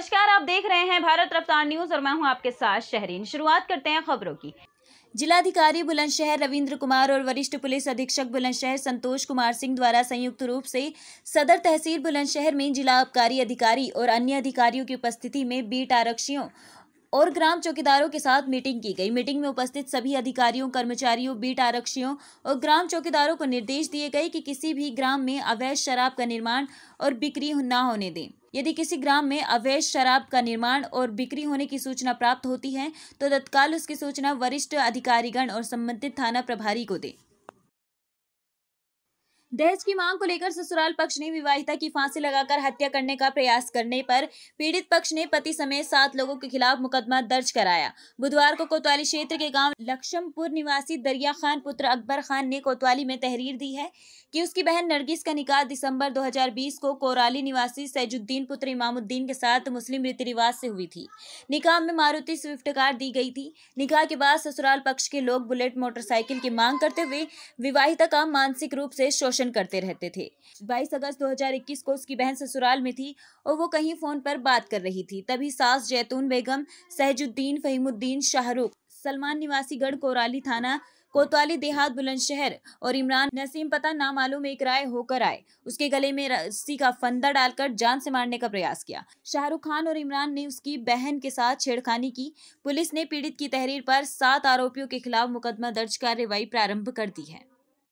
नमस्कार आप देख रहे हैं भारत रफ्तार न्यूज और मैं हूं आपके साथ शहरीन शुरुआत करते हैं खबरों की जिलाधिकारी बुलंदशहर रविंद्र कुमार और वरिष्ठ पुलिस अधीक्षक बुलंदशहर संतोष कुमार सिंह द्वारा संयुक्त रूप से सदर तहसील बुलंदशहर में जिला आबकारी अधिकारी और अन्य अधिकारियों की उपस्थिति में बीट आरक्षियों और ग्राम चौकीदारों के साथ मीटिंग की गई मीटिंग में उपस्थित सभी अधिकारियों कर्मचारियों बीट आरक्षियों और ग्राम चौकीदारों को निर्देश दिए गए कि किसी भी ग्राम में अवैध शराब का निर्माण और बिक्री न होने दें यदि किसी ग्राम में अवैध शराब का निर्माण और बिक्री होने की सूचना प्राप्त होती है तो तत्काल उसकी सूचना वरिष्ठ अधिकारीगण और संबंधित थाना प्रभारी को दें दहेज की मांग को लेकर ससुराल पक्ष ने विवाहिता की फांसी लगाकर हत्या करने का प्रयास करने पर पीड़ित पक्ष ने पति समेत सात लोगों के खिलाफ मुकदमा दर्ज कराया बुधवार को कोतवाली क्षेत्र के गांव लक्ष्मपुर निवासी दरिया खान पुत्र अकबर खान ने कोतवाली में तहरीर दी है कि उसकी बहन नरगिस का निकाह दिसंबर 2020 को कोराली निवासी सैजुद्दीन पुत्र इमामुद्दीन के साथ मुस्लिम रीति रिवाज से हुई थी निकाह में मारुति स्विफ्ट कार दी गई थी निकाह के बाद ससुराल पक्ष के लोग बुलेट मोटरसाइकिल की मांग करते हुए विवाहिता का मानसिक रूप से शोषण प्रदर्शन करते रहते थे 22 अगस्त 2021 को उसकी बहन ससुराल में थी और वो कहीं फ़ोन पर बात कर रही थी तभी सास जैतून बेगम सहजुद्दीन फहीमुद्दीन शाहरुख सलमान निवासी गढ़ कोराली थाना कोतवाली देहात बुलंदशहर और इमरान नसीम पता मालूम एक राय होकर आए उसके गले में रस्सी का फंदा डालकर जान से मारने का प्रयास किया शाहरुख खान और इमरान ने उसकी बहन के साथ छेड़खानी की पुलिस ने पीड़ित की तहरीर पर सात आरोपियों के खिलाफ मुकदमा दर्ज कार्रवाई प्रारंभ कर दी है